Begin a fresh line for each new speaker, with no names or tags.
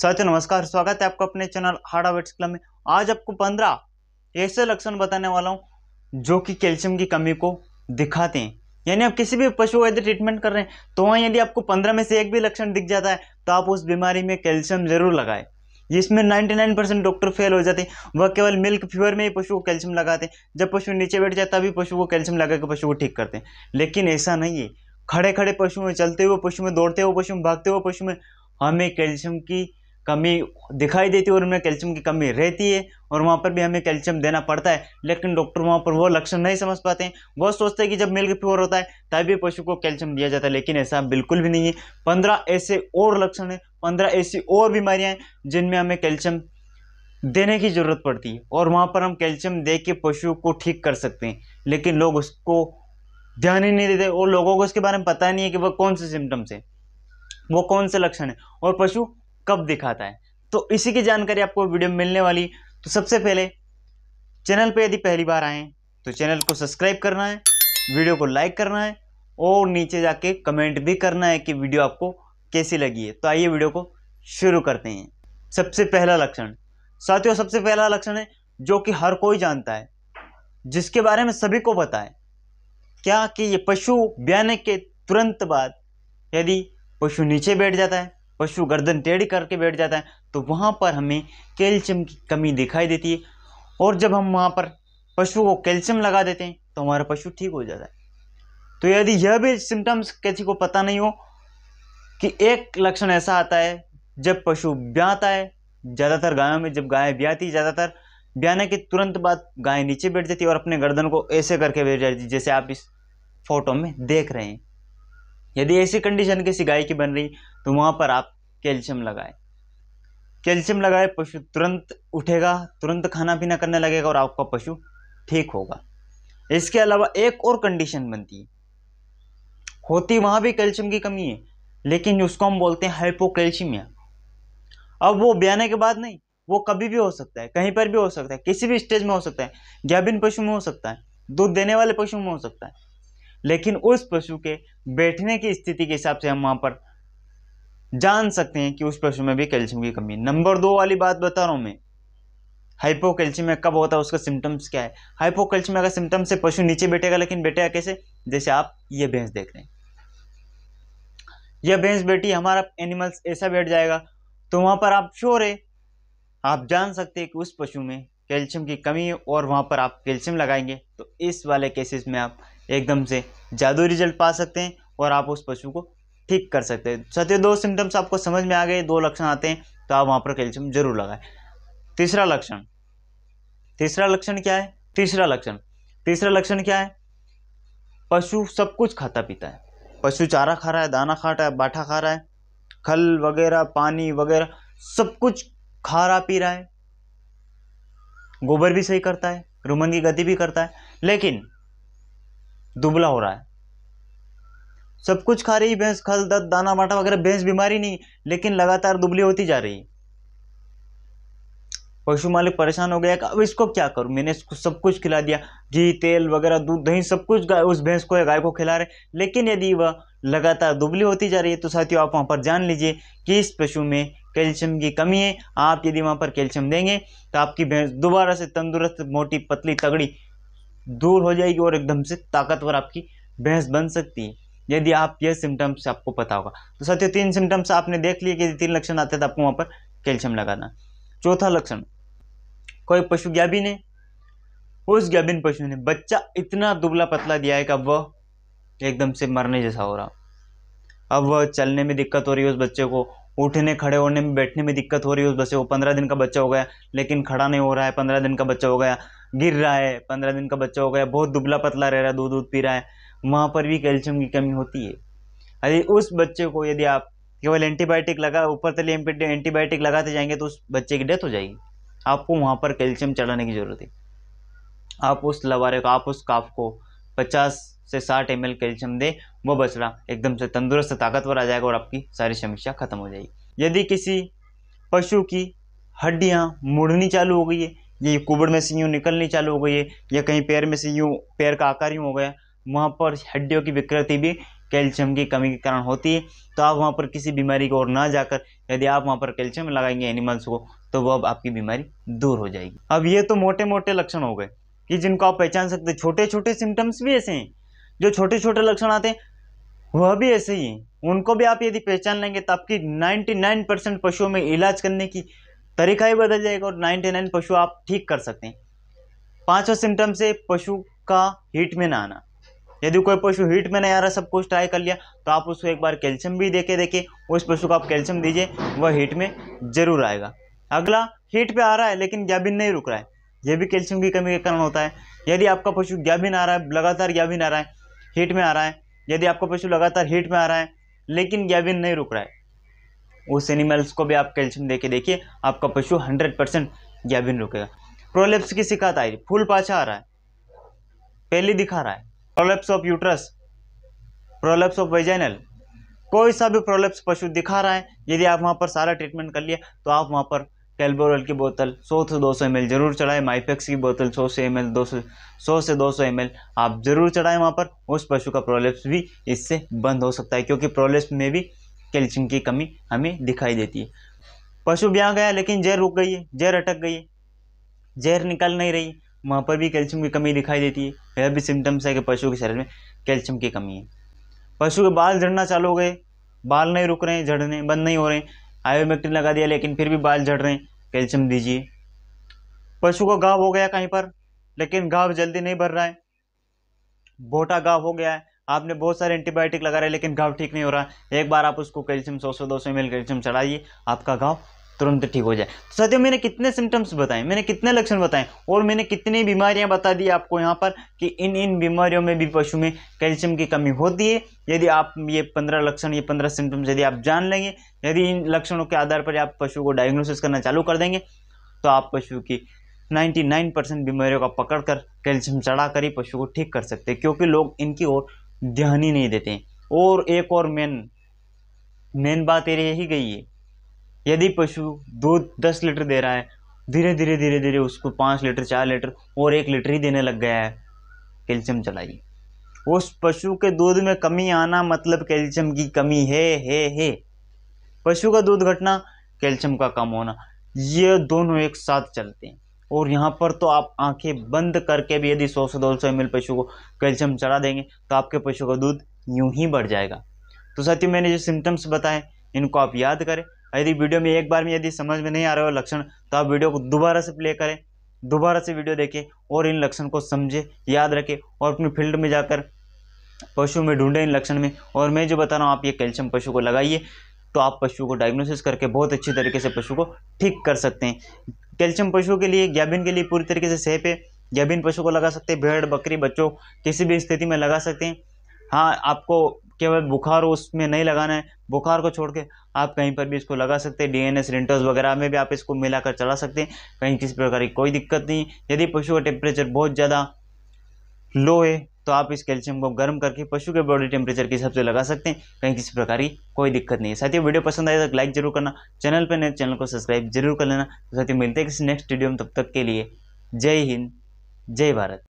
साथियों नमस्कार स्वागत है आपका अपने चैनल हार्ड आवर्ट्स क्लब में आज आपको पंद्रह ऐसे लक्षण बताने वाला हूँ जो कि कैल्शियम की कमी को दिखाते हैं यानी आप किसी भी पशु यदि ट्रीटमेंट कर रहे हैं तो वहाँ यदि आपको पंद्रह में से एक भी लक्षण दिख जाता है तो आप उस बीमारी में कैल्शियम जरूर लगाए जिसमें नाइन परसेंट डॉक्टर फेल हो जाते हैं वह केवल मिल्क फीवर में ही पशु को कैल्शियम लगाते हैं जब पशु नीचे बैठ जाए तभी पशु को कैल्शियम लगा के पशु को ठीक करते हैं लेकिन ऐसा नहीं है खड़े खड़े पशु में चलते हुए पशु में दौड़ते हुए पशु में भागते हुए पशु में हमें कैल्शियम की कमी दिखाई देती है और उनमें कैल्शियम की कमी रहती है और वहाँ पर भी हमें कैल्शियम देना पड़ता है लेकिन डॉक्टर वहाँ पर वो लक्षण नहीं समझ पाते हैं वो सोचते हैं कि जब मिल्क प्योर होता है तभी पशु को कैल्शियम दिया जाता है लेकिन ऐसा बिल्कुल भी नहीं है पंद्रह ऐसे और लक्षण हैं पंद्रह ऐसी और बीमारियाँ हैं जिनमें हमें कैल्शियम देने की ज़रूरत पड़ती है और वहाँ पर हम कैल्शियम दे के पशु को ठीक कर सकते हैं लेकिन लोग उसको ध्यान ही नहीं देते और लोगों को उसके बारे में पता नहीं है कि वह कौन से सिम्टम्स हैं वो कौन से लक्षण हैं और पशु कब दिखाता है तो इसी की जानकारी आपको वीडियो में मिलने वाली तो सबसे पहले चैनल पर यदि पहली बार आए तो चैनल को सब्सक्राइब करना है वीडियो को लाइक करना है और नीचे जाके कमेंट भी करना है कि वीडियो आपको कैसी लगी है तो आइए वीडियो को शुरू करते हैं सबसे पहला लक्षण साथियों सबसे पहला लक्षण है जो कि हर कोई जानता है जिसके बारे में सभी को पता है क्या कि ये पशु ब्याने के तुरंत बाद यदि पशु नीचे बैठ जाता है पशु गर्दन टेढ़ी करके बैठ जाता है तो वहाँ पर हमें कैल्शियम की कमी दिखाई देती है और जब हम वहाँ पर पशु को कैल्शियम लगा देते हैं तो हमारा पशु ठीक हो जाता है तो यदि यह भी सिम्टम्स किसी को पता नहीं हो कि एक लक्षण ऐसा आता है जब पशु ब्याता है ज़्यादातर गायों में जब गाय ब्याती ज़्यादातर ब्याने के तुरंत बाद गाय नीचे बैठ जाती है और अपने गर्दन को ऐसे करके बैठ जाती है जैसे आप इस फोटो में देख रहे हैं यदि ऐसी कंडीशन किसी गाय की बन रही तो वहाँ पर आप कैल्शियम लगाएं कैल्शियम लगाए पशु तुरंत उठेगा तुरंत खाना पीना करने लगेगा और आपका पशु ठीक होगा इसके अलावा एक और कंडीशन बनती है होती वहाँ भी कैल्शियम की कमी है लेकिन उसको हम बोलते हैं हाइपोकैल्शिमिया अब वो ब्याने के बाद नहीं वो कभी भी हो सकता है कहीं पर भी हो सकता है किसी भी स्टेज में हो सकता है गैबिन पशु में हो सकता है दूध देने वाले पशु में हो सकता है लेकिन उस पशु के बैठने की स्थिति के हिसाब से हम वहां पर जान सकते हैं कि उस पशु में भी कैल्शियम की कमी नंबर दो वाली बात बता रहा हूं मैं हाइपो में कब होता है उसका सिम्टम्स क्या है हाइपो कैल्शियम का सिम्टम्स से पशु नीचे बैठेगा लेकिन बैठेगा कैसे जैसे आप ये भैंस देख रहे हैं यह भैंस बैठी हमारा एनिमल्स ऐसा बैठ जाएगा तो वहां पर आप श्योर है आप जान सकते हैं कि उस पशु में कैल्शियम की कमी है और वहां पर आप कैल्शियम लगाएंगे तो इस वाले केसेस में आप एकदम से जादू रिजल्ट पा सकते हैं और आप उस पशु को ठीक कर सकते हैं सत्य दो सिम्टम्स आपको समझ में आ गए दो लक्षण आते हैं तो आप वहाँ पर कैल्शियम जरूर लगाएं तीसरा लक्षण तीसरा लक्षण क्या है तीसरा लक्षण तीसरा लक्षण क्या है पशु सब कुछ खाता पीता है पशु चारा खा रहा है दाना खा रहा है बाठा खा रहा है खल वगैरह पानी वगैरह सब कुछ खा रहा पी रहा है गोबर भी सही करता है रुमन की गति भी करता है लेकिन दुबला हो रहा है सब कुछ खा रही भैंस खल दत दाना माटा वगैरह भैंस बीमारी नहीं लेकिन लगातार दुबली होती जा रही पशु मालिक परेशान हो गया अब इसको क्या करूं मैंने इसको सब कुछ खिला दिया घी तेल वगैरह दूध दही सब कुछ उस भैंस को या गाय को खिला रहे लेकिन यदि वह लगातार दुबली होती जा रही है तो साथियों आप वहां पर जान लीजिए कि इस पशु में कैल्शियम की कमी है आप यदि वहां पर कैल्शियम देंगे तो आपकी भैंस दोबारा से तंदुरुस्त मोटी पतली तगड़ी दूर हो जाएगी और एकदम से ताकतवर आपकी भैंस बन सकती है यदि आप यह सिम्टम्स आपको पता होगा तो साथियों तीन सिम्टम्स आपने देख लिए कि तीन लक्षण आते थे तो आपको वहाँ पर कैल्शियम लगाना चौथा लक्षण कोई पशु ज्ञाबिन है उस ज्ञाबिन पशु ने बच्चा इतना दुबला पतला दिया है कि अब वह एकदम से मरने जैसा हो रहा अब वह चलने में दिक्कत हो रही है उस बच्चे को उठने खड़े होने में बैठने में दिक्कत हो रही है उस बच्चे को पंद्रह दिन का बच्चा हो गया लेकिन खड़ा नहीं हो रहा है पंद्रह दिन का बच्चा हो गया गिर रहा है पंद्रह दिन का बच्चा हो गया बहुत दुबला पतला रह रहा है दूध दूध पी रहा है वहाँ पर भी कैल्शियम की कमी होती है यदि उस बच्चे को यदि आप केवल एंटीबायोटिक लगा ऊपर तले एंटीबायोटिक लगाते जाएंगे तो उस बच्चे की डेथ हो जाएगी आपको वहाँ पर कैल्शियम चढ़ाने की ज़रूरत है आप उस लवारे को आप उस काफ को पचास से साठ एम एल कैल्शियम दें वो बचरा एकदम से तंदुरुस्त ताकतवर आ जाएगा और आपकी सारी समस्या खत्म हो जाएगी यदि किसी पशु की हड्डियाँ मुड़नी चालू हो गई है ये कुबड़ में से यूँ निकलनी चालू हो गई है या कहीं पैर में से यूँ पैर का आकार यूँ हो गया वहाँ पर हड्डियों की विकृति भी कैल्शियम की कमी के कारण होती है तो आप वहाँ पर किसी बीमारी की ओर ना जाकर यदि आप वहाँ पर कैल्शियम लगाएंगे एनिमल्स को तो वह अब आपकी बीमारी दूर हो जाएगी अब ये तो मोटे मोटे लक्षण हो गए कि जिनको आप पहचान सकते छोटे छोटे सिम्टम्स भी ऐसे हैं जो छोटे छोटे लक्षण आते हैं वह भी ऐसे ही हैं उनको भी आप यदि पहचान लेंगे तो आपकी नाइन्टी परसेंट पशुओं में इलाज करने की तरीका ही बदल जाएगा और नाइन्टी नाइन पशु आप ठीक कर सकते हैं पाँचवा सिम्टम से पशु का हीट में ना आना यदि कोई पशु हीट में नहीं आ रहा सब कुछ ट्राई कर लिया तो आप उसको एक बार कैल्शियम भी देके देखे उस पशु को आप कैल्शियम दीजिए वह हीट में जरूर आएगा अगला हीट पे आ रहा है लेकिन गैबिन नहीं रुक रहा है यह भी कैल्शियम की कमी के कारण होता है यदि आपका पशु गैबिन आ रहा है लगातार गैबिन आ रहा है हीट में आ रहा है यदि आपका पशु लगातार हीट में आ रहा है लेकिन गैबिन नहीं रुक रहा है उस एनिमल्स को भी आप कैल्शियम दे के देखिए आपका पशु हंड्रेड परसेंट गैबिन रुकेगा प्रोलेप्स की शिकायत आई फूल पाछा आ रहा है पहले दिखा रहा है prolapse of uterus prolapse of vaginal कोई सा भी प्रोलेप्स पशु दिखा रहा है यदि आप वहाँ पर सारा ट्रीटमेंट कर लिया तो आप वहाँ पर कैल्बोरल की बोतल 100 से 200 एम जरूर चढ़ाएं माइफेक्स की बोतल 100 से एम एल दो सौ से 200 एम आप ज़रूर चढ़ाएं वहाँ पर उस पशु का प्रोलेप्स भी इससे बंद हो सकता है क्योंकि प्रोलेप्स में भी कैल्शियम की कमी हमें दिखाई देती है पशु भी गया लेकिन जहर रुक गई है जहर अटक गई है जहर निकल नहीं रही वहाँ पर भी कैल्शियम की कमी दिखाई देती है यह भी सिम्टम्स है कि पशु के शरीर में कैल्शियम की कमी है पशु के बाल झड़ना चालू हो गए बाल नहीं रुक रहे हैं झड़ने बंद नहीं हो रहे हैं आयोमेक्टिन लगा दिया लेकिन फिर भी बाल झड़ रहे हैं कैल्शियम दीजिए पशु को घाव हो गया कहीं पर लेकिन घाव जल्दी नहीं भर रहा है बोटा घाव हो गया है आपने बहुत सारे एंटीबायोटिक लगा रहे लेकिन घाव ठीक नहीं हो रहा एक बार आप उसको कैल्शियम सौ सौ दो सौ मिल कैल्शियम चढ़ाइए आपका घाव तुरंत ठीक हो जाए तो साथियों मैंने कितने सिम्टम्स बताए मैंने कितने लक्षण बताए और मैंने कितनी बीमारियां बता दी आपको यहाँ पर कि इन इन बीमारियों में भी पशु में कैल्शियम की कमी होती है यदि आप ये पंद्रह लक्षण ये पंद्रह सिम्टम्स यदि आप जान लेंगे यदि इन लक्षणों के आधार पर आप पशु को डायग्नोसिस करना चालू कर देंगे तो आप पशु की 99 परसेंट बीमारियों का पकड़कर कैल्शियम चढ़ाकर ही पशु को ठीक कर सकते हैं क्योंकि लोग इनकी ओर ध्यान ही नहीं देते और एक और मेन मेन बात ये यही गई है यदि पशु दूध दस लीटर दे रहा है धीरे धीरे धीरे धीरे उसको पाँच लीटर चार लीटर और एक लीटर ही देने लग गया है कैल्शियम चलाइए उस पशु के दूध में कमी आना मतलब कैल्शियम की कमी है है है पशु का दूध घटना कैल्शियम का कम होना ये दोनों एक साथ चलते हैं और यहाँ पर तो आप आंखें बंद करके भी यदि सौ से दो सौ एम पशु को कैल्शियम चढ़ा देंगे तो आपके पशु का दूध यूं ही बढ़ जाएगा तो साथियों मैंने जो सिम्टम्स बताए इनको आप याद करें यदि वीडियो में एक बार में यदि समझ में नहीं आ रहे हो लक्षण तो आप वीडियो को दोबारा से प्ले करें दोबारा से वीडियो देखें और इन लक्षण को समझें याद रखें और अपने फील्ड में जाकर पशु में ढूंढें इन लक्षण में और मैं जो बता रहा हूँ आप ये कैल्शियम पशु को लगाइए तो आप पशु को डायग्नोसिस करके बहुत अच्छी तरीके से पशु को ठीक कर सकते हैं कैल्शियम पशुओं के लिए गैबिन के लिए पूरी तरीके से सेफ है गैबिन पशु को लगा सकते हैं भेड़ बकरी बच्चों किसी भी स्थिति में लगा सकते हैं हाँ आपको केवल बुखार उसमें नहीं लगाना है बुखार को छोड़ के आप कहीं पर भी इसको लगा सकते हैं डी एन वगैरह में भी आप इसको मिलाकर चला सकते हैं कहीं किसी प्रकार की कोई दिक्कत नहीं यदि पशु का टेम्परेचर बहुत ज़्यादा लो है तो आप इस कैल्शियम को गर्म करके पशु के बॉडी टेम्परेचर के हिसाब से लगा सकते हैं कहीं किसी प्रकार की कोई दिक्कत नहीं है साथ ही वीडियो पसंद आए तो लाइक जरूर करना चैनल पर नए चैनल को सब्सक्राइब जरूर कर लेना तो ही मिलते हैं किसी नेक्स्ट वीडियो में तब तक के लिए जय हिंद जय भारत